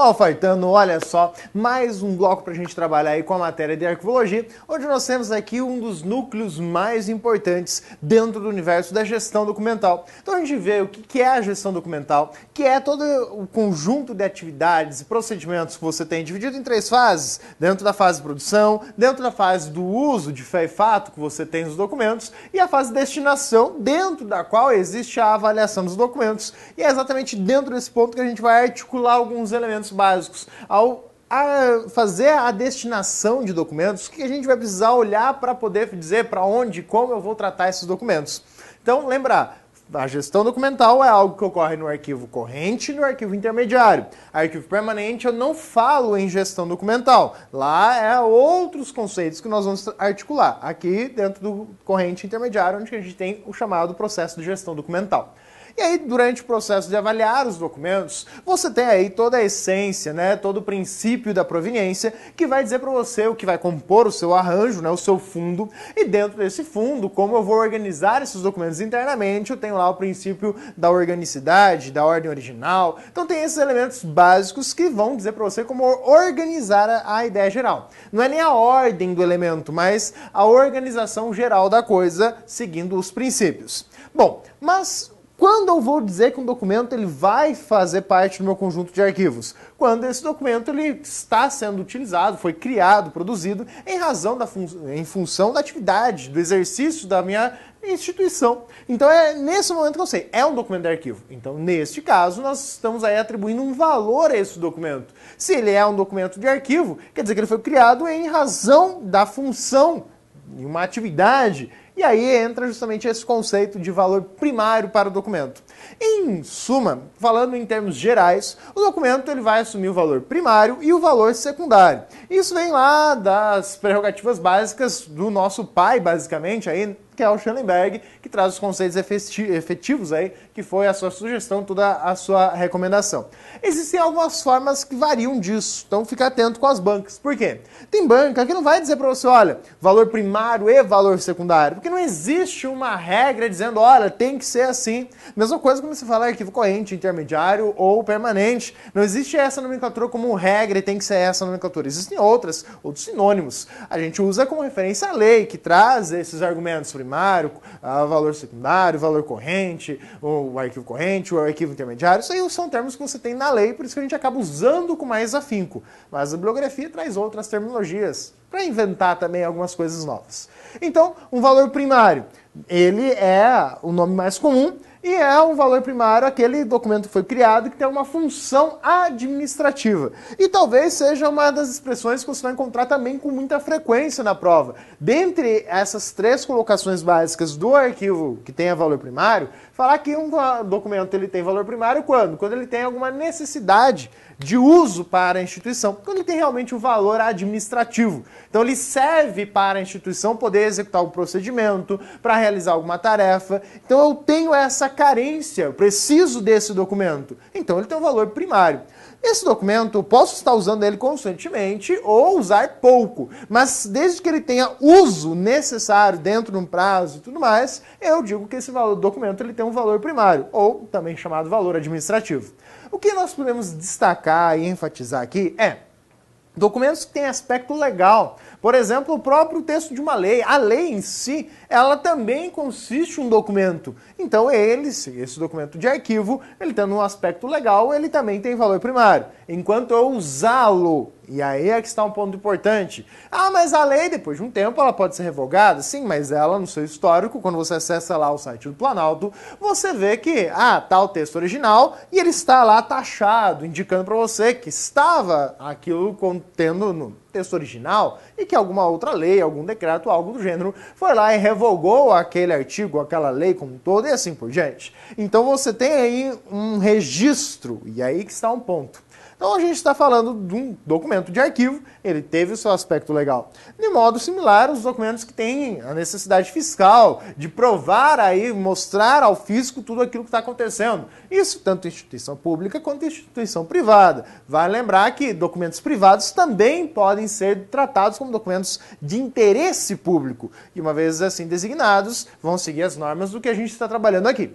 Olá, Alfaitano, olha só, mais um bloco para a gente trabalhar aí com a matéria de arquivologia, onde nós temos aqui um dos núcleos mais importantes dentro do universo da gestão documental. Então a gente vê o que é a gestão documental, que é todo o conjunto de atividades e procedimentos que você tem dividido em três fases, dentro da fase de produção, dentro da fase do uso de fé e fato que você tem nos documentos e a fase de destinação, dentro da qual existe a avaliação dos documentos. E é exatamente dentro desse ponto que a gente vai articular alguns elementos documentos básicos, ao a fazer a destinação de documentos, o que a gente vai precisar olhar para poder dizer para onde, como eu vou tratar esses documentos. Então, lembrar, a gestão documental é algo que ocorre no arquivo corrente e no arquivo intermediário. Arquivo permanente eu não falo em gestão documental. Lá é outros conceitos que nós vamos articular aqui dentro do corrente intermediário, onde a gente tem o chamado processo de gestão documental. E aí, durante o processo de avaliar os documentos, você tem aí toda a essência, né, todo o princípio da proveniência, que vai dizer para você o que vai compor o seu arranjo, né, o seu fundo, e dentro desse fundo, como eu vou organizar esses documentos internamente, eu tenho lá o princípio da organicidade, da ordem original. Então tem esses elementos básicos que vão dizer para você como organizar a ideia geral. Não é nem a ordem do elemento, mas a organização geral da coisa, seguindo os princípios. Bom, mas quando eu vou dizer que um documento ele vai fazer parte do meu conjunto de arquivos? Quando esse documento ele está sendo utilizado, foi criado, produzido em razão da fun em função da atividade, do exercício da minha instituição. Então é nesse momento que eu sei, é um documento de arquivo. Então, neste caso, nós estamos aí atribuindo um valor a esse documento. Se ele é um documento de arquivo, quer dizer que ele foi criado em razão da função de uma atividade e aí entra justamente esse conceito de valor primário para o documento. Em suma, falando em termos gerais, o documento ele vai assumir o valor primário e o valor secundário. Isso vem lá das prerrogativas básicas do nosso pai, basicamente, aí que é o Schellenberg, que traz os conceitos efetivos aí, que foi a sua sugestão, toda a sua recomendação. Existem algumas formas que variam disso, então fica atento com as bancas. Por quê? Tem banca que não vai dizer para você, olha, valor primário e valor secundário, porque não existe uma regra dizendo, olha, tem que ser assim. Mesma coisa como se fala arquivo corrente, intermediário ou permanente. Não existe essa nomenclatura como regra e tem que ser essa nomenclatura. Existem outras, outros sinônimos. A gente usa como referência a lei, que traz esses argumentos primários primário, a valor secundário, valor corrente, o arquivo corrente, o arquivo intermediário. Isso aí são termos que você tem na lei, por isso que a gente acaba usando com mais afinco. Mas a bibliografia traz outras terminologias para inventar também algumas coisas novas. Então, um valor primário, ele é o nome mais comum, e é um valor primário aquele documento que foi criado que tem uma função administrativa. E talvez seja uma das expressões que você vai encontrar também com muita frequência na prova. Dentre essas três colocações básicas do arquivo que tenha valor primário, falar que um documento ele tem valor primário quando? Quando ele tem alguma necessidade de uso para a instituição, quando ele tem realmente o um valor administrativo. Então ele serve para a instituição poder executar um procedimento, para realizar alguma tarefa. Então eu tenho essa carência, eu preciso desse documento. Então ele tem um valor primário. Esse documento, posso estar usando ele constantemente ou usar pouco, mas desde que ele tenha uso necessário dentro de um prazo e tudo mais, eu digo que esse valor, documento ele tem um valor primário, ou também chamado valor administrativo. O que nós podemos destacar e enfatizar aqui é documentos que têm aspecto legal, por exemplo, o próprio texto de uma lei. A lei em si, ela também consiste em um documento. Então ele, esse documento de arquivo, ele tendo tá um aspecto legal, ele também tem valor primário. Enquanto eu usá-lo, e aí é que está um ponto importante. Ah, mas a lei, depois de um tempo, ela pode ser revogada? Sim, mas ela, no seu histórico, quando você acessa lá o site do Planalto, você vê que, ah, tá o texto original e ele está lá taxado, indicando para você que estava aquilo contendo no texto original e que alguma outra lei, algum decreto, algo do gênero, foi lá e revogou aquele artigo, aquela lei como um todo e assim por diante. Então você tem aí um registro, e é aí que está um ponto. Então a gente está falando de um documento de arquivo, ele teve o seu aspecto legal. De modo similar, os documentos que têm a necessidade fiscal de provar aí, mostrar ao fisco tudo aquilo que está acontecendo. Isso tanto instituição pública quanto instituição privada. Vale lembrar que documentos privados também podem ser tratados como documentos de interesse público. E uma vez assim designados, vão seguir as normas do que a gente está trabalhando aqui.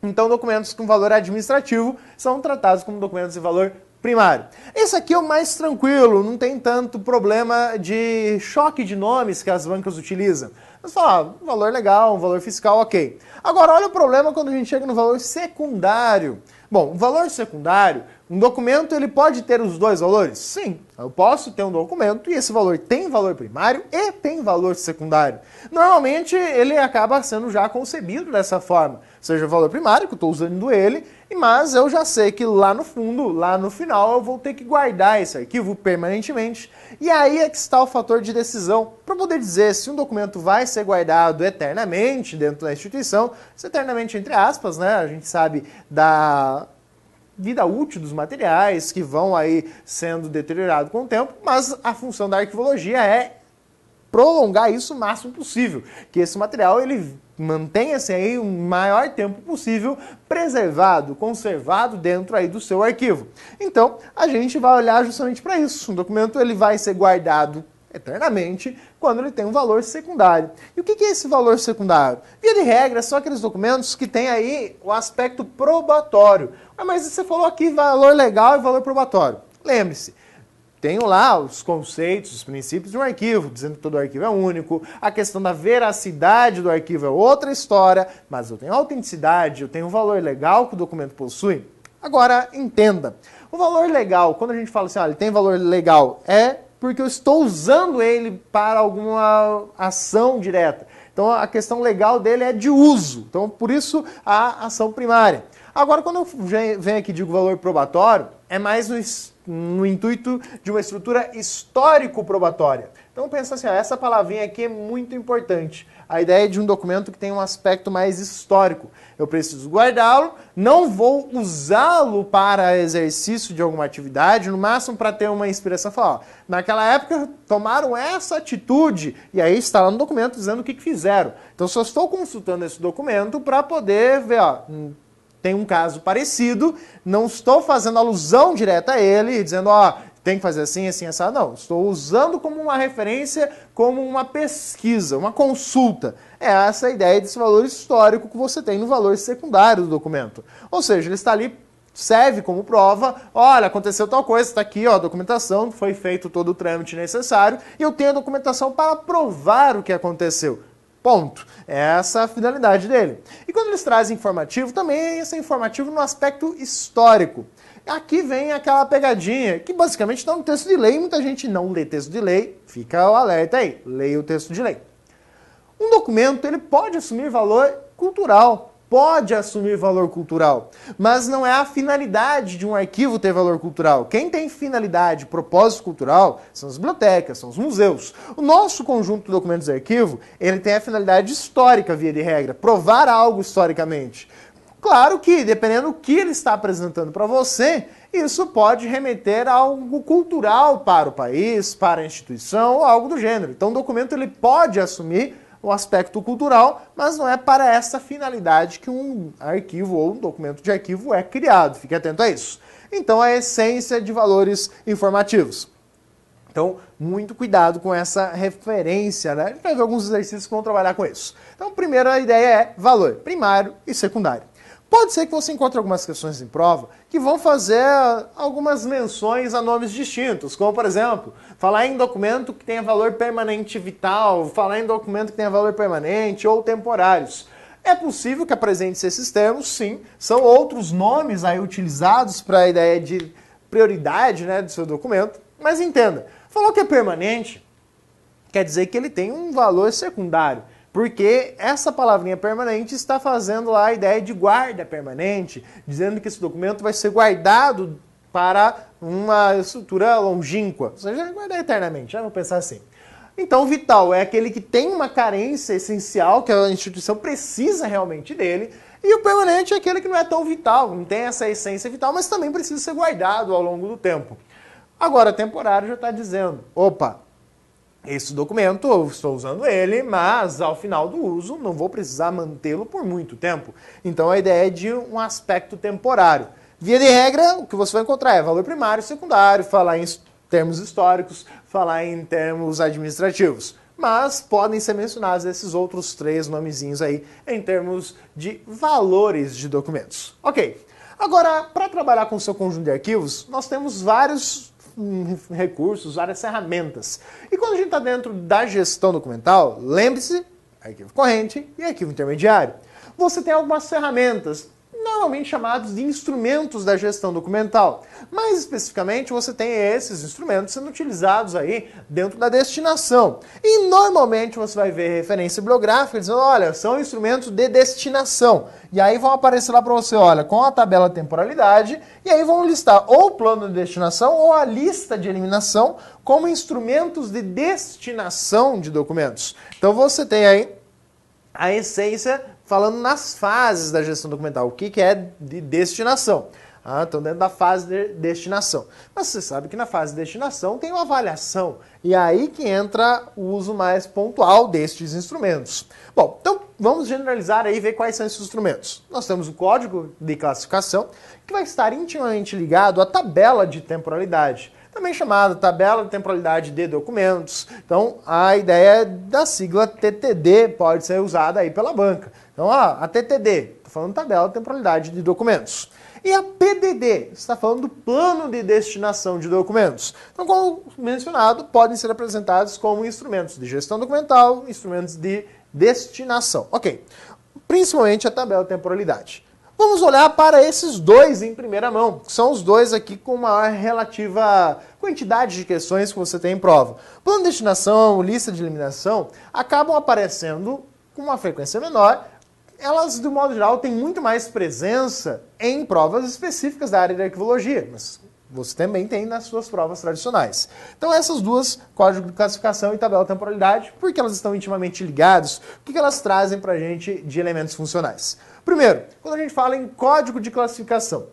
Então, documentos com valor administrativo são tratados como documentos de valor primário. Esse aqui é o mais tranquilo, não tem tanto problema de choque de nomes que as bancas utilizam. Mas fala, ah, valor legal, um valor fiscal, ok. Agora, olha o problema quando a gente chega no valor secundário. Bom, o valor secundário, um documento ele pode ter os dois valores? Sim, eu posso ter um documento e esse valor tem valor primário e tem valor secundário. Normalmente ele acaba sendo já concebido dessa forma seja o valor primário, que eu estou usando ele, mas eu já sei que lá no fundo, lá no final, eu vou ter que guardar esse arquivo permanentemente. E aí é que está o fator de decisão para poder dizer se um documento vai ser guardado eternamente dentro da instituição, se eternamente entre aspas, né? A gente sabe da vida útil dos materiais que vão aí sendo deteriorados com o tempo, mas a função da arquivologia é prolongar isso o máximo possível, que esse material ele mantenha-se assim, aí o maior tempo possível preservado, conservado dentro aí do seu arquivo. Então, a gente vai olhar justamente para isso. Um documento ele vai ser guardado eternamente quando ele tem um valor secundário. E o que é esse valor secundário? Via de regra, são aqueles documentos que têm aí o aspecto probatório. Ah, mas você falou aqui valor legal e valor probatório. Lembre-se, tenho lá os conceitos, os princípios de um arquivo, dizendo que todo arquivo é único, a questão da veracidade do arquivo é outra história, mas eu tenho autenticidade, eu tenho o valor legal que o documento possui. Agora, entenda. O valor legal, quando a gente fala assim, olha, ah, tem valor legal, é porque eu estou usando ele para alguma ação direta. Então a questão legal dele é de uso. Então por isso a ação primária. Agora quando eu venho aqui e digo valor probatório, é mais no no intuito de uma estrutura histórico-probatória. Então pensa assim, ó, essa palavrinha aqui é muito importante. A ideia é de um documento que tem um aspecto mais histórico. Eu preciso guardá-lo, não vou usá-lo para exercício de alguma atividade, no máximo para ter uma inspiração. Falar, ó, naquela época tomaram essa atitude, e aí está lá no documento dizendo o que, que fizeram. Então só estou consultando esse documento para poder ver, ó, hum, tem um caso parecido, não estou fazendo alusão direta a ele, dizendo, ó, tem que fazer assim, assim, essa. Não, estou usando como uma referência, como uma pesquisa, uma consulta. É essa a ideia desse valor histórico que você tem no valor secundário do documento. Ou seja, ele está ali, serve como prova, olha, aconteceu tal coisa, está aqui ó, a documentação, foi feito todo o trâmite necessário, e eu tenho a documentação para provar o que aconteceu. Ponto. Essa é a finalidade dele. E quando eles trazem informativo, também esse é informativo no aspecto histórico. Aqui vem aquela pegadinha, que basicamente está no texto de lei, muita gente não lê texto de lei, fica o alerta aí, leia o texto de lei. Um documento, ele pode assumir valor cultural, pode assumir valor cultural, mas não é a finalidade de um arquivo ter valor cultural. Quem tem finalidade, propósito cultural, são as bibliotecas, são os museus. O nosso conjunto de documentos de arquivo, ele tem a finalidade histórica, via de regra, provar algo historicamente. Claro que, dependendo do que ele está apresentando para você, isso pode remeter a algo cultural para o país, para a instituição, algo do gênero. Então, o documento ele pode assumir o aspecto cultural, mas não é para essa finalidade que um arquivo ou um documento de arquivo é criado. Fique atento a isso. Então, a essência de valores informativos. Então, muito cuidado com essa referência, né? A gente vai ver alguns exercícios que vão trabalhar com isso. Então, primeiro a ideia é valor primário e secundário. Pode ser que você encontre algumas questões em prova que vão fazer algumas menções a nomes distintos, como por exemplo, falar em documento que tenha valor permanente vital, falar em documento que tenha valor permanente ou temporários. É possível que apresente esses termos, sim. São outros nomes aí utilizados para a ideia de prioridade né, do seu documento. Mas entenda, falou que é permanente, quer dizer que ele tem um valor secundário. Porque essa palavrinha permanente está fazendo lá a ideia de guarda permanente, dizendo que esse documento vai ser guardado para uma estrutura longínqua. Ou seja, guardar eternamente, né? vamos pensar assim. Então, vital é aquele que tem uma carência essencial, que a instituição precisa realmente dele, e o permanente é aquele que não é tão vital, não tem essa essência vital, mas também precisa ser guardado ao longo do tempo. Agora, temporário já está dizendo: opa, esse documento, eu estou usando ele, mas ao final do uso não vou precisar mantê-lo por muito tempo. Então a ideia é de um aspecto temporário. Via de regra, o que você vai encontrar é valor primário, secundário, falar em termos históricos, falar em termos administrativos. Mas podem ser mencionados esses outros três nomezinhos aí em termos de valores de documentos. Ok. Agora, para trabalhar com o seu conjunto de arquivos, nós temos vários recursos, usar as ferramentas. E quando a gente está dentro da gestão documental, lembre-se, arquivo corrente e arquivo intermediário. Você tem algumas ferramentas normalmente chamados de instrumentos da gestão documental. Mais especificamente, você tem esses instrumentos sendo utilizados aí dentro da destinação. E normalmente você vai ver referência bibliográfica dizendo, olha, são instrumentos de destinação. E aí vão aparecer lá para você, olha, com a tabela temporalidade, e aí vão listar ou o plano de destinação ou a lista de eliminação como instrumentos de destinação de documentos. Então você tem aí a essência falando nas fases da gestão documental, o que, que é de destinação. Ah, então dentro da fase de destinação. Mas você sabe que na fase de destinação tem uma avaliação, e aí que entra o uso mais pontual destes instrumentos. Bom, então vamos generalizar aí e ver quais são esses instrumentos. Nós temos o código de classificação, que vai estar intimamente ligado à tabela de temporalidade também chamada tabela de temporalidade de documentos. Então, a ideia da sigla TTD pode ser usada aí pela banca. Então, ó, a TTD, está falando tabela temporalidade de documentos. E a PDD, está falando do plano de destinação de documentos. Então, como mencionado, podem ser apresentados como instrumentos de gestão documental, instrumentos de destinação. Ok, principalmente a tabela temporalidade. Vamos olhar para esses dois em primeira mão, que são os dois aqui com maior relativa quantidade de questões que você tem em prova. Plano de destinação, lista de eliminação, acabam aparecendo com uma frequência menor, elas, do modo geral, têm muito mais presença em provas específicas da área da arquivologia, mas você também tem nas suas provas tradicionais. Então, essas duas, código de classificação e tabela temporalidade, por que elas estão intimamente ligadas? O que elas trazem para a gente de elementos funcionais? Primeiro, quando a gente fala em código de classificação,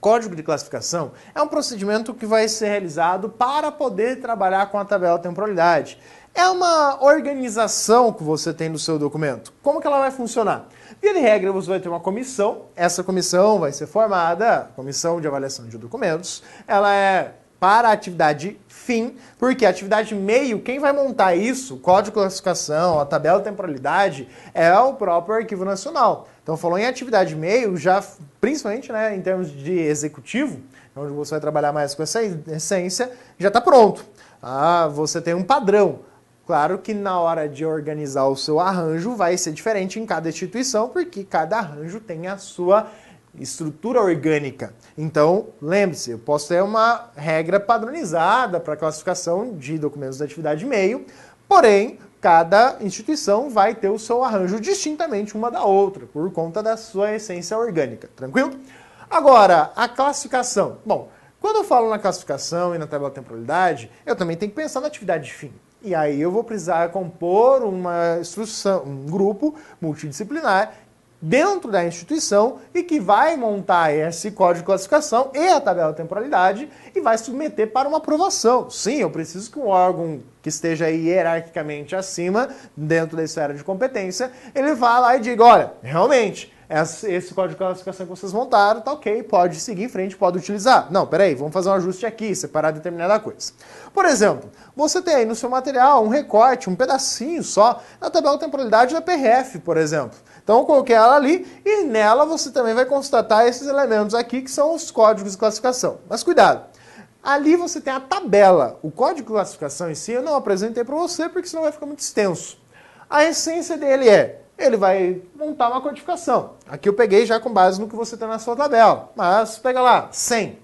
código de classificação é um procedimento que vai ser realizado para poder trabalhar com a tabela temporalidade é uma organização que você tem no seu documento. Como que ela vai funcionar? Via de regra, você vai ter uma comissão. Essa comissão vai ser formada, comissão de avaliação de documentos. Ela é para a atividade fim, porque a atividade meio, quem vai montar isso, código de classificação, a tabela de temporalidade, é o próprio Arquivo Nacional. Então, falou em atividade meio, já principalmente né, em termos de executivo, onde você vai trabalhar mais com essa essência, já está pronto. Ah, você tem um padrão. Claro que na hora de organizar o seu arranjo vai ser diferente em cada instituição, porque cada arranjo tem a sua estrutura orgânica. Então, lembre-se, eu posso ter uma regra padronizada para classificação de documentos da atividade meio, porém, cada instituição vai ter o seu arranjo distintamente uma da outra, por conta da sua essência orgânica. Tranquilo? Agora, a classificação. Bom, quando eu falo na classificação e na tabela temporalidade, eu também tenho que pensar na atividade de fim. E aí eu vou precisar compor uma instrução, um grupo multidisciplinar dentro da instituição e que vai montar esse código de classificação e a tabela de temporalidade e vai submeter para uma aprovação. Sim, eu preciso que um órgão que esteja hierarquicamente acima, dentro da esfera de competência, ele vá lá e diga, olha, realmente, esse código de classificação que vocês montaram, tá ok, pode seguir em frente, pode utilizar. Não, peraí, vamos fazer um ajuste aqui, separar determinada coisa. Por exemplo, você tem aí no seu material um recorte, um pedacinho só da tabela temporalidade da PRF, por exemplo. Então eu coloquei ela ali e nela você também vai constatar esses elementos aqui que são os códigos de classificação. Mas cuidado! Ali você tem a tabela. O código de classificação em si eu não apresentei para você porque senão vai ficar muito extenso. A essência dele é ele vai montar uma codificação. Aqui eu peguei já com base no que você tem na sua tabela, mas pega lá, 100.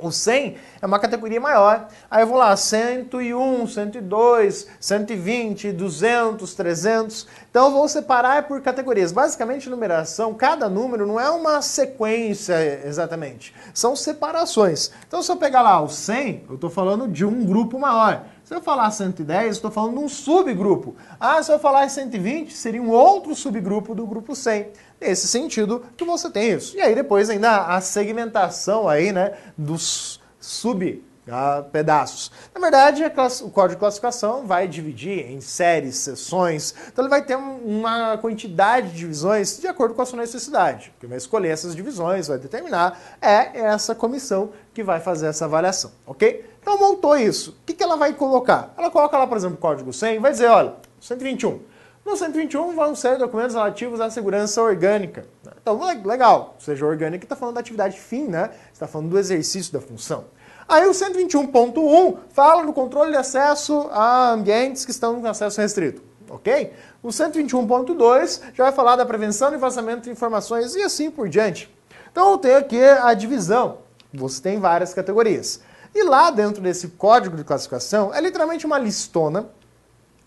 O 100 é uma categoria maior. Aí eu vou lá, 101, 102, 120, 200, 300. Então eu vou separar por categorias. Basicamente, numeração, cada número não é uma sequência exatamente. São separações. Então se eu pegar lá o 100, eu estou falando de um grupo maior. Se eu falar 110, estou falando de um subgrupo. Ah, se eu falar 120, seria um outro subgrupo do grupo 100. Nesse sentido que você tem isso. E aí depois ainda a segmentação aí, né, dos sub pedaços. Na verdade, o código de classificação vai dividir em séries, sessões então ele vai ter uma quantidade de divisões de acordo com a sua necessidade. Quem vai escolher essas divisões, vai determinar, é essa comissão que vai fazer essa avaliação, ok? Então montou isso. O que, que ela vai colocar? Ela coloca lá, por exemplo, o código 100 vai dizer, olha, 121. No 121 vão ser documentos relativos à segurança orgânica. Então, legal, seja orgânica, está falando da atividade fim, né? está falando do exercício da função. Aí o 121.1 fala no controle de acesso a ambientes que estão com acesso restrito, ok? O 121.2 já vai falar da prevenção de vazamento de informações e assim por diante. Então eu tenho aqui a divisão. Você tem várias categorias. E lá dentro desse código de classificação é literalmente uma listona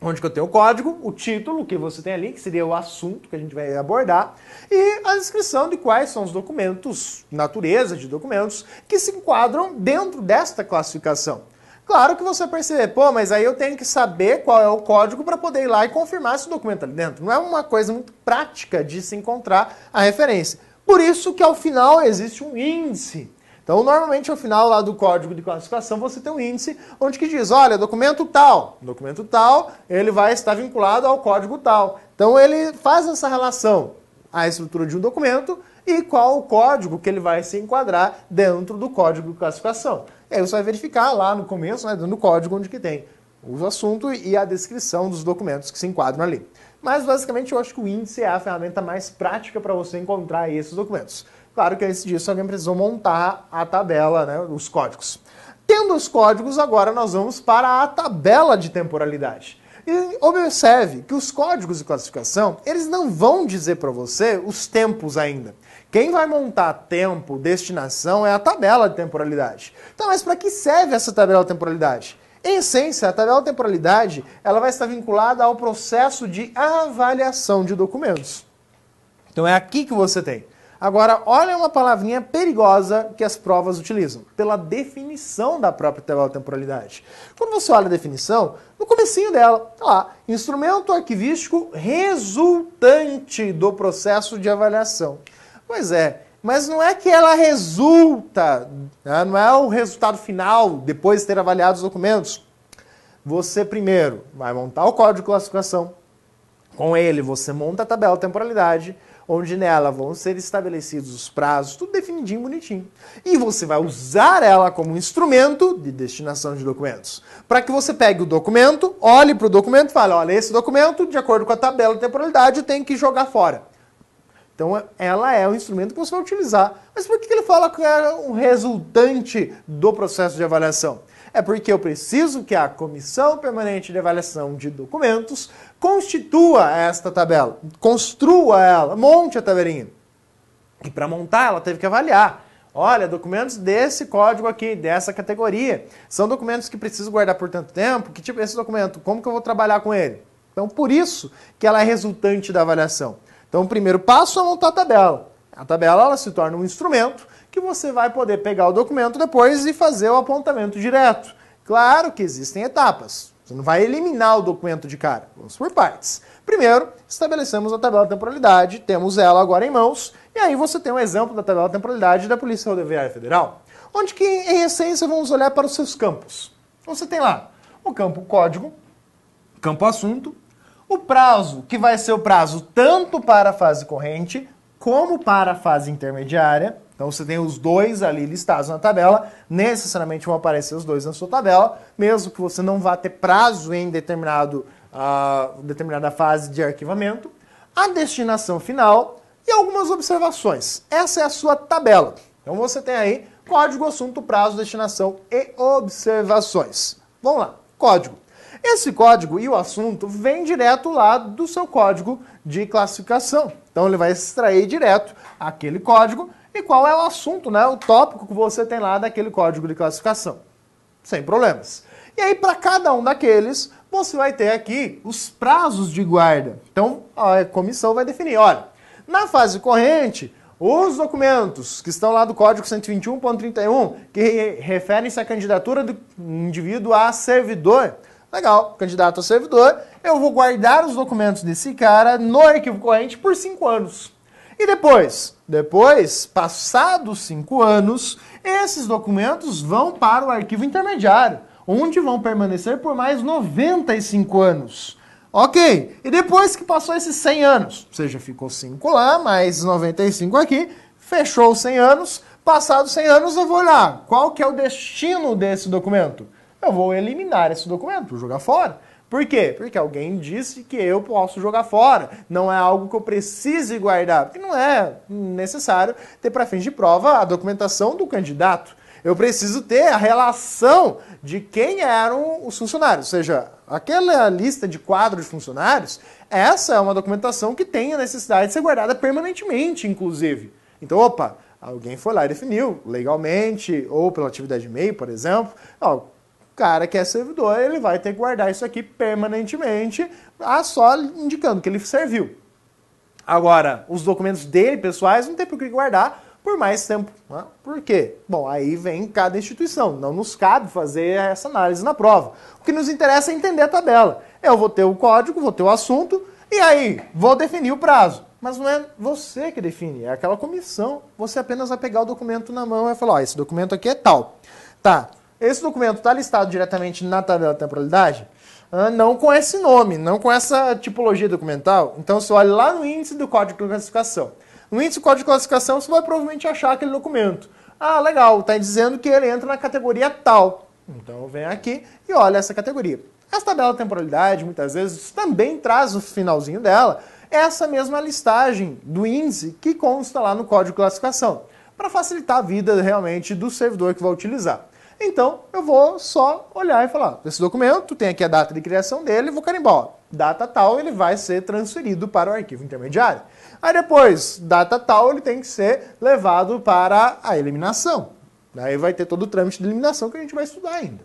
onde que eu tenho o código, o título que você tem ali, que seria o assunto que a gente vai abordar, e a descrição de quais são os documentos, natureza de documentos, que se enquadram dentro desta classificação. Claro que você percebe, pô, mas aí eu tenho que saber qual é o código para poder ir lá e confirmar esse documento ali dentro. Não é uma coisa muito prática de se encontrar a referência. Por isso que ao final existe um índice então, normalmente, ao final lá do código de classificação, você tem um índice onde que diz, olha, documento tal, documento tal, ele vai estar vinculado ao código tal. Então, ele faz essa relação, a estrutura de um documento e qual o código que ele vai se enquadrar dentro do código de classificação. E aí você vai verificar lá no começo, né, dentro do código, onde que tem o assunto e a descrição dos documentos que se enquadram ali. Mas, basicamente, eu acho que o índice é a ferramenta mais prática para você encontrar esses documentos. Claro que antes disso alguém precisou montar a tabela, né, os códigos. Tendo os códigos, agora nós vamos para a tabela de temporalidade. E observe que os códigos de classificação, eles não vão dizer para você os tempos ainda. Quem vai montar tempo, destinação, é a tabela de temporalidade. Então, mas para que serve essa tabela de temporalidade? Em essência, a tabela de temporalidade ela vai estar vinculada ao processo de avaliação de documentos. Então é aqui que você tem Agora, olha uma palavrinha perigosa que as provas utilizam, pela definição da própria tabela temporalidade. Quando você olha a definição, no comecinho dela, tá lá, instrumento arquivístico resultante do processo de avaliação. Pois é, mas não é que ela resulta, né? não é o resultado final depois de ter avaliado os documentos. Você primeiro vai montar o código de classificação, com ele você monta a tabela temporalidade, onde nela vão ser estabelecidos os prazos, tudo definidinho, bonitinho. E você vai usar ela como instrumento de destinação de documentos. Para que você pegue o documento, olhe para o documento e fale: olha, esse documento, de acordo com a tabela de temporalidade, tem que jogar fora. Então ela é o instrumento que você vai utilizar. Mas por que ele fala que é um resultante do processo de avaliação? é porque eu preciso que a Comissão Permanente de Avaliação de Documentos constitua esta tabela, construa ela, monte a tabelinha. E para montar, ela teve que avaliar. Olha, documentos desse código aqui, dessa categoria, são documentos que preciso guardar por tanto tempo. Que tipo esse documento? Como que eu vou trabalhar com ele? Então, por isso que ela é resultante da avaliação. Então, o primeiro passo é montar a tabela. A tabela ela se torna um instrumento que você vai poder pegar o documento depois e fazer o apontamento direto. Claro que existem etapas. Você não vai eliminar o documento de cara. Vamos por partes. Primeiro, estabelecemos a tabela temporalidade, temos ela agora em mãos, e aí você tem um exemplo da tabela temporalidade da Polícia Rodoviária Federal, onde que, em essência, vamos olhar para os seus campos. Então, você tem lá o campo código, campo assunto, o prazo, que vai ser o prazo tanto para a fase corrente como para a fase intermediária, então você tem os dois ali listados na tabela, necessariamente vão aparecer os dois na sua tabela, mesmo que você não vá ter prazo em determinado, uh, determinada fase de arquivamento, a destinação final e algumas observações. Essa é a sua tabela. Então você tem aí código, assunto, prazo, destinação e observações. Vamos lá, código. Esse código e o assunto vem direto lá do seu código de classificação. Então ele vai extrair direto aquele código e qual é o assunto, né, o tópico que você tem lá daquele código de classificação. Sem problemas. E aí, para cada um daqueles, você vai ter aqui os prazos de guarda. Então, a comissão vai definir, olha, na fase corrente, os documentos que estão lá do Código 121.31, que referem-se à candidatura do indivíduo a servidor, legal, candidato a servidor, eu vou guardar os documentos desse cara no arquivo corrente por cinco anos. E depois? Depois, passados cinco anos, esses documentos vão para o arquivo intermediário, onde vão permanecer por mais 95 anos. Ok, e depois que passou esses 100 anos, ou seja, ficou 5 lá, mais 95 aqui, fechou os 100 anos, passados 100 anos eu vou olhar qual que é o destino desse documento. Eu vou eliminar esse documento, jogar fora. Por quê? Porque alguém disse que eu posso jogar fora. Não é algo que eu precise guardar, porque não é necessário ter para fins de prova a documentação do candidato. Eu preciso ter a relação de quem eram os funcionários, ou seja, aquela lista de quadro de funcionários, essa é uma documentação que tem a necessidade de ser guardada permanentemente, inclusive. Então, opa, alguém foi lá e definiu legalmente, ou pela atividade de e-mail, por exemplo, ó, cara que é servidor, ele vai ter que guardar isso aqui permanentemente, ah, só indicando que ele serviu. Agora, os documentos dele, pessoais, não tem por que guardar por mais tempo. Né? Por quê? Bom, aí vem cada instituição. Não nos cabe fazer essa análise na prova. O que nos interessa é entender a tabela. Eu vou ter o código, vou ter o assunto, e aí vou definir o prazo. Mas não é você que define, é aquela comissão. Você apenas vai pegar o documento na mão e vai falar: ó, esse documento aqui é tal. Tá, esse documento está listado diretamente na tabela de temporalidade? Ah, não com esse nome, não com essa tipologia documental. Então você olha lá no índice do código de classificação. No índice do código de classificação você vai provavelmente achar aquele documento. Ah, legal, está dizendo que ele entra na categoria tal. Então eu venho aqui e olha essa categoria. Essa tabela de temporalidade, muitas vezes, também traz o finalzinho dela, é essa mesma listagem do índice que consta lá no código de classificação, para facilitar a vida realmente do servidor que vai utilizar. Então, eu vou só olhar e falar, esse documento tem aqui a data de criação dele, vou carimbar, ó, data tal, ele vai ser transferido para o arquivo intermediário. Aí depois, data tal, ele tem que ser levado para a eliminação. Aí vai ter todo o trâmite de eliminação que a gente vai estudar ainda.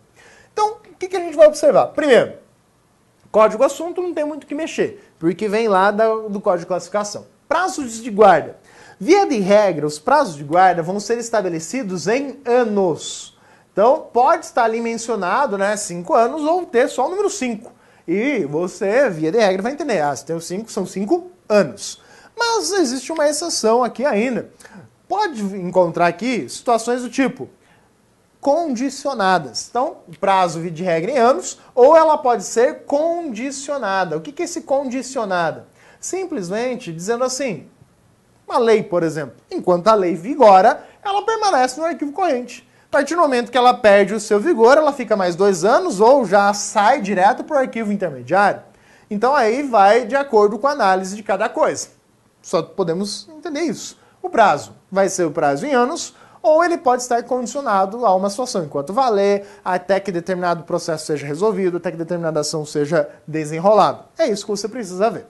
Então, o que, que a gente vai observar? Primeiro, código assunto não tem muito o que mexer, porque vem lá do código de classificação. Prazos de guarda. Via de regra, os prazos de guarda vão ser estabelecidos em anos. Então pode estar ali mencionado, né, 5 anos ou ter só o número 5. E você, via de regra, vai entender, ah, se tem o 5, são 5 anos. Mas existe uma exceção aqui ainda. Pode encontrar aqui situações do tipo condicionadas. Então, o prazo de regra em anos, ou ela pode ser condicionada. O que é esse condicionada? Simplesmente dizendo assim, uma lei, por exemplo, enquanto a lei vigora, ela permanece no arquivo corrente. A partir do momento que ela perde o seu vigor, ela fica mais dois anos ou já sai direto para o arquivo intermediário. Então aí vai de acordo com a análise de cada coisa. Só podemos entender isso. O prazo vai ser o prazo em anos ou ele pode estar condicionado a uma situação, enquanto valer, até que determinado processo seja resolvido, até que determinada ação seja desenrolada. É isso que você precisa ver.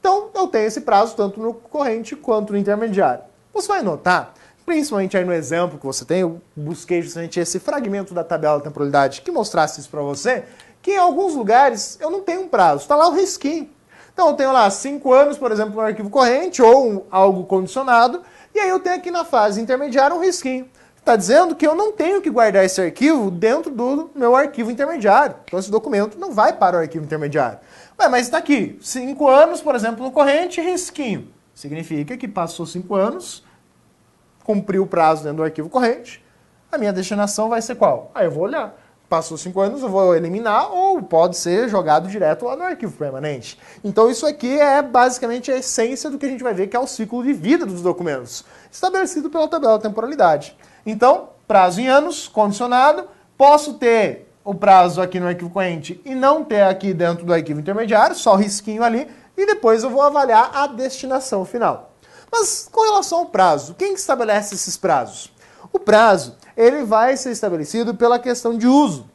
Então eu tenho esse prazo tanto no corrente quanto no intermediário. Você vai notar principalmente aí no exemplo que você tem, eu busquei justamente esse fragmento da tabela de temporalidade que mostrasse isso para você, que em alguns lugares eu não tenho um prazo, está lá o risquinho Então eu tenho lá 5 anos, por exemplo, no arquivo corrente ou algo condicionado, e aí eu tenho aqui na fase intermediária um risquinho. Está dizendo que eu não tenho que guardar esse arquivo dentro do meu arquivo intermediário. Então esse documento não vai para o arquivo intermediário. Ué, mas está aqui, 5 anos, por exemplo, no corrente, risquinho. Significa que passou 5 anos, cumpri o prazo dentro do arquivo corrente, a minha destinação vai ser qual? Aí eu vou olhar. Passou cinco anos, eu vou eliminar ou pode ser jogado direto lá no arquivo permanente. Então isso aqui é basicamente a essência do que a gente vai ver que é o ciclo de vida dos documentos, estabelecido pela tabela temporalidade. Então, prazo em anos, condicionado, posso ter o prazo aqui no arquivo corrente e não ter aqui dentro do arquivo intermediário, só risquinho ali, e depois eu vou avaliar a destinação final. Mas com relação ao prazo, quem estabelece esses prazos? O prazo, ele vai ser estabelecido pela questão de uso.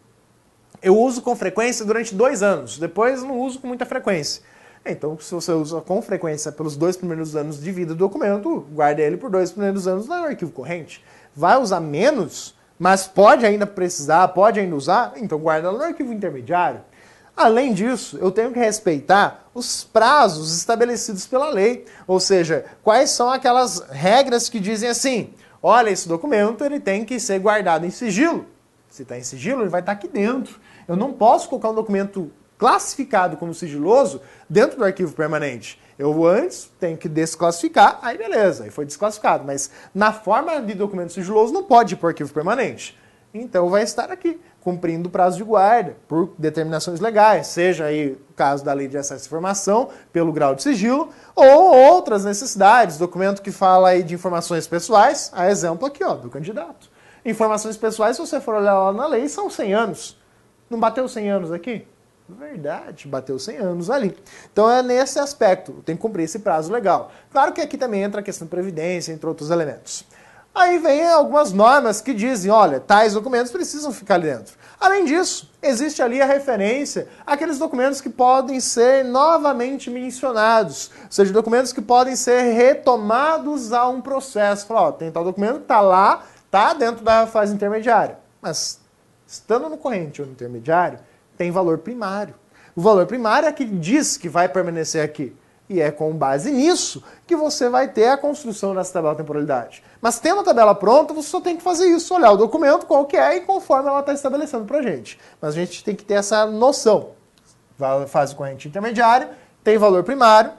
Eu uso com frequência durante dois anos, depois não uso com muita frequência. Então, se você usa com frequência pelos dois primeiros anos de vida do documento, guarde ele por dois primeiros anos no arquivo corrente. Vai usar menos, mas pode ainda precisar, pode ainda usar, então guarda no arquivo intermediário. Além disso, eu tenho que respeitar os prazos estabelecidos pela lei, ou seja, quais são aquelas regras que dizem assim: olha, esse documento ele tem que ser guardado em sigilo. Se está em sigilo, ele vai estar tá aqui dentro. Eu não posso colocar um documento classificado como sigiloso dentro do arquivo permanente. Eu antes tenho que desclassificar, aí beleza, aí foi desclassificado. Mas na forma de documento sigiloso não pode ir para o arquivo permanente. Então vai estar aqui cumprindo o prazo de guarda por determinações legais, seja aí o caso da lei de acesso à informação, pelo grau de sigilo, ou outras necessidades, documento que fala aí de informações pessoais, a exemplo aqui, ó, do candidato. Informações pessoais, se você for olhar lá na lei, são 100 anos. Não bateu 100 anos aqui? Verdade, bateu 100 anos ali. Então é nesse aspecto, tem que cumprir esse prazo legal. Claro que aqui também entra a questão da previdência, entre outros elementos. Aí vem algumas normas que dizem, olha, tais documentos precisam ficar ali dentro. Além disso, existe ali a referência àqueles documentos que podem ser novamente mencionados, ou seja, documentos que podem ser retomados a um processo. Fala, ó, tem tal documento que está lá, está dentro da fase intermediária, mas estando no corrente ou no intermediário, tem valor primário. O valor primário é que diz que vai permanecer aqui. E é com base nisso que você vai ter a construção dessa tabela temporalidade. Mas tendo a tabela pronta, você só tem que fazer isso, olhar o documento, qual que é, e conforme ela está estabelecendo para a gente. Mas a gente tem que ter essa noção. Fase corrente intermediária, tem valor primário,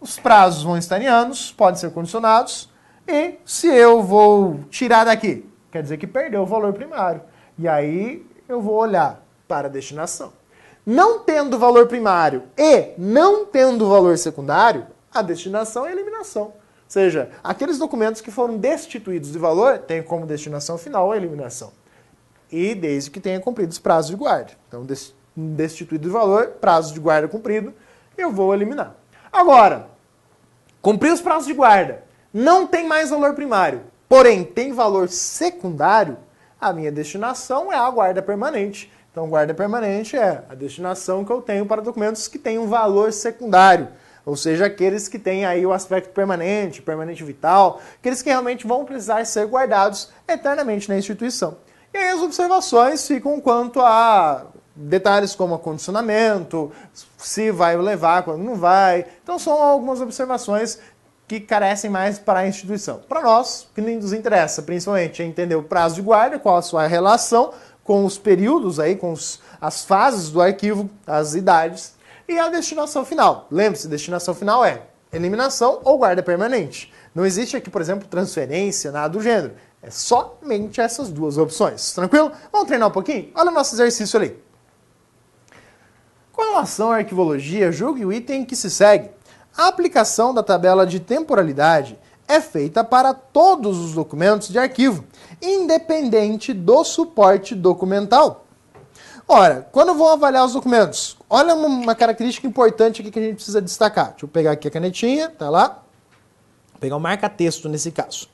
os prazos vão estar em anos, podem ser condicionados, e se eu vou tirar daqui, quer dizer que perdeu o valor primário. E aí eu vou olhar para a destinação não tendo valor primário e não tendo valor secundário, a destinação é a eliminação. Ou seja, aqueles documentos que foram destituídos de valor têm como destinação final a eliminação. E desde que tenha cumprido os prazos de guarda. Então, destituído de valor, prazo de guarda cumprido, eu vou eliminar. Agora, cumprir os prazos de guarda, não tem mais valor primário, porém tem valor secundário, a minha destinação é a guarda permanente então, guarda permanente é a destinação que eu tenho para documentos que têm um valor secundário, ou seja, aqueles que têm aí o aspecto permanente, permanente vital, aqueles que realmente vão precisar ser guardados eternamente na instituição. E aí as observações ficam quanto a detalhes como acondicionamento, se vai levar, quando não vai. Então são algumas observações que carecem mais para a instituição. Para nós, que nos interessa principalmente é entender o prazo de guarda, qual a sua relação, com os períodos aí, com os, as fases do arquivo, as idades e a destinação final. Lembre-se, destinação final é eliminação ou guarda permanente. Não existe aqui, por exemplo, transferência, nada do gênero. É somente essas duas opções. Tranquilo? Vamos treinar um pouquinho? Olha o nosso exercício ali. Com relação à arquivologia, julgue o item que se segue. A aplicação da tabela de temporalidade é feita para todos os documentos de arquivo independente do suporte documental. Ora, quando vão avaliar os documentos? Olha uma característica importante aqui que a gente precisa destacar. Deixa eu pegar aqui a canetinha, tá lá. Vou pegar o marca-texto nesse caso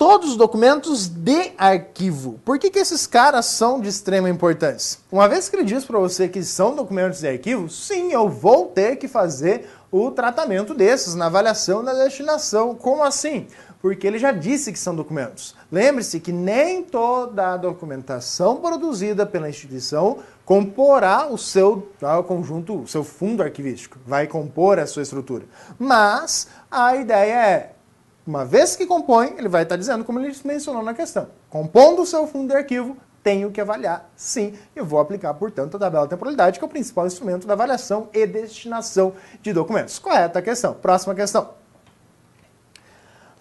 todos os documentos de arquivo. Por que, que esses caras são de extrema importância? Uma vez que ele diz para você que são documentos de arquivo, sim, eu vou ter que fazer o tratamento desses na avaliação da destinação. Como assim? Porque ele já disse que são documentos. Lembre-se que nem toda a documentação produzida pela instituição comporá o seu tá, conjunto, o seu fundo arquivístico, vai compor a sua estrutura. Mas a ideia é uma vez que compõe, ele vai estar dizendo, como ele mencionou na questão, compondo o seu fundo de arquivo, tenho que avaliar, sim, e vou aplicar, portanto, a tabela temporalidade, que é o principal instrumento da avaliação e destinação de documentos. Correta a questão. Próxima questão.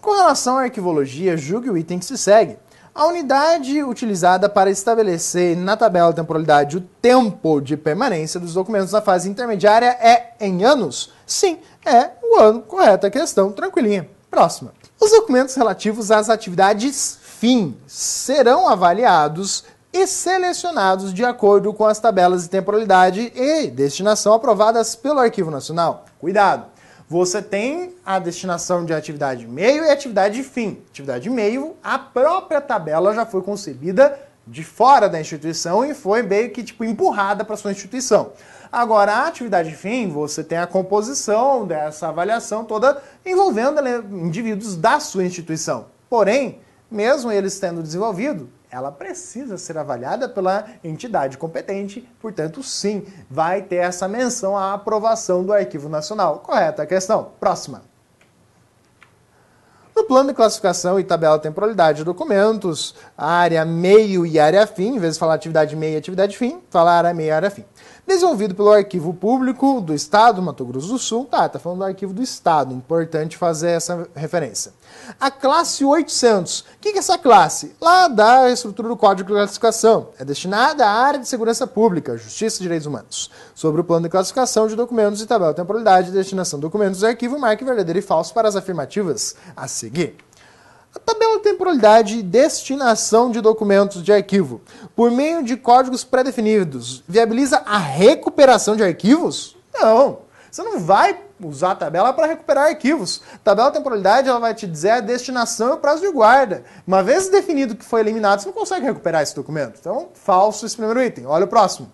Com relação à arquivologia, julgue o item que se segue. A unidade utilizada para estabelecer na tabela temporalidade o tempo de permanência dos documentos na fase intermediária é em anos? Sim, é o ano. Correta a questão, tranquilinha. Próxima. Os documentos relativos às atividades fim serão avaliados e selecionados de acordo com as tabelas de temporalidade e destinação aprovadas pelo Arquivo Nacional. Cuidado! Você tem a destinação de atividade meio e atividade fim. Atividade meio, a própria tabela já foi concebida de fora da instituição e foi meio que tipo empurrada para sua instituição. Agora, a atividade fim, você tem a composição dessa avaliação toda envolvendo indivíduos da sua instituição. Porém, mesmo eles tendo desenvolvido, ela precisa ser avaliada pela entidade competente, portanto, sim, vai ter essa menção à aprovação do Arquivo Nacional. Correta a questão. Próxima. No plano de classificação e tabela temporalidade de documentos, área meio e área fim, em vez de falar atividade meio e atividade fim, falar área meio e área fim desenvolvido pelo Arquivo Público do Estado do Mato Grosso do Sul. Tá, tá falando do Arquivo do Estado, importante fazer essa referência. A classe 800. O que é essa classe? Lá da estrutura do Código de Classificação. É destinada à área de segurança pública, justiça e direitos humanos. Sobre o plano de classificação de documentos e tabela temporalidade, destinação de documentos, arquivo, marque verdadeiro e falso para as afirmativas a seguir tabela é de temporalidade e destinação de documentos de arquivo, por meio de códigos pré-definidos, viabiliza a recuperação de arquivos? Não. Você não vai usar a tabela para recuperar arquivos. tabela de temporalidade ela vai te dizer a destinação e o prazo de guarda. Uma vez definido que foi eliminado, você não consegue recuperar esse documento. Então, falso esse primeiro item. Olha o próximo.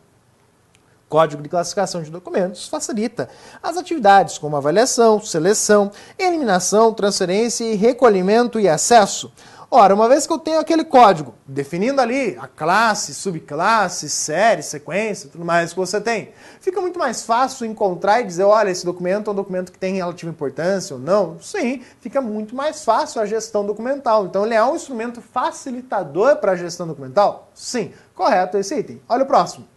Código de Classificação de Documentos facilita as atividades como avaliação, seleção, eliminação, transferência e recolhimento e acesso. Ora, uma vez que eu tenho aquele código definindo ali a classe, subclasse, série, sequência, tudo mais que você tem, fica muito mais fácil encontrar e dizer, olha, esse documento é um documento que tem relativa importância ou não. Sim, fica muito mais fácil a gestão documental. Então, ele é um instrumento facilitador para a gestão documental? Sim, correto esse item. Olha o próximo.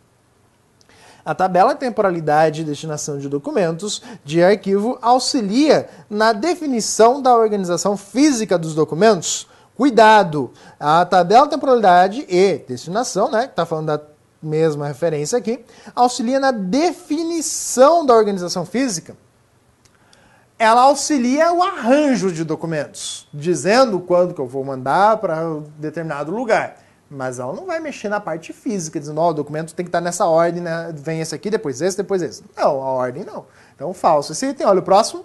A tabela é temporalidade e destinação de documentos de arquivo auxilia na definição da organização física dos documentos. Cuidado! A tabela é temporalidade e destinação, né, que está falando da mesma referência aqui, auxilia na definição da organização física ela auxilia o arranjo de documentos, dizendo quando que eu vou mandar para determinado lugar. Mas ela não vai mexer na parte física, dizendo, ó, oh, o documento tem que estar tá nessa ordem, né? vem esse aqui, depois esse, depois esse. Não, a ordem não. Então, falso. Esse item, olha, o próximo,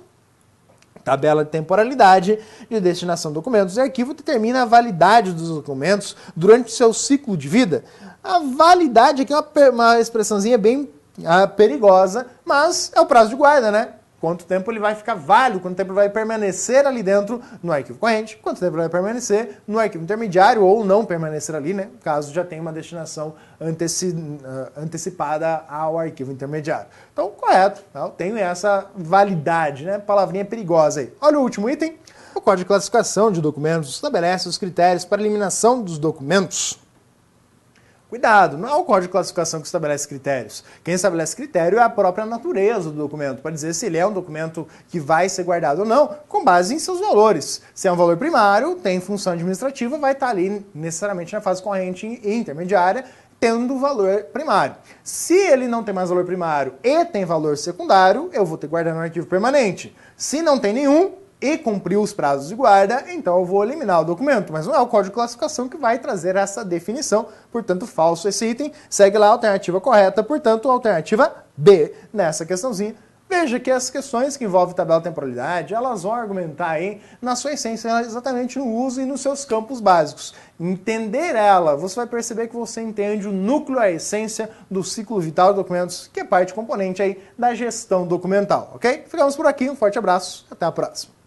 Tabela de temporalidade de destinação de documentos e arquivo determina a validade dos documentos durante seu ciclo de vida. A validade aqui é uma, uma expressãozinha bem ah, perigosa, mas é o prazo de guarda, né? quanto tempo ele vai ficar válido, quanto tempo ele vai permanecer ali dentro no arquivo corrente, quanto tempo ele vai permanecer no arquivo intermediário ou não permanecer ali, né? Caso já tenha uma destinação anteci ah, antecipada ao arquivo intermediário. Então, correto, eu tenho essa validade, né? Palavrinha perigosa aí. Olha o último item. O Código de Classificação de Documentos estabelece os critérios para eliminação dos documentos Cuidado, não é o código de classificação que estabelece critérios. Quem estabelece critério é a própria natureza do documento, para dizer se ele é um documento que vai ser guardado ou não, com base em seus valores. Se é um valor primário, tem função administrativa, vai estar tá ali necessariamente na fase corrente e intermediária, tendo valor primário. Se ele não tem mais valor primário e tem valor secundário, eu vou ter que guardar no arquivo permanente. Se não tem nenhum, e cumpriu os prazos de guarda, então eu vou eliminar o documento. Mas não é o código de classificação que vai trazer essa definição, portanto, falso esse item. Segue lá a alternativa correta, portanto, alternativa B nessa questãozinha. Veja que as questões que envolvem tabela temporalidade, elas vão argumentar aí na sua essência, exatamente no uso e nos seus campos básicos. Entender ela, você vai perceber que você entende o núcleo, a essência do ciclo vital de documentos, que é parte componente aí da gestão documental, ok? Ficamos por aqui, um forte abraço, até a próxima.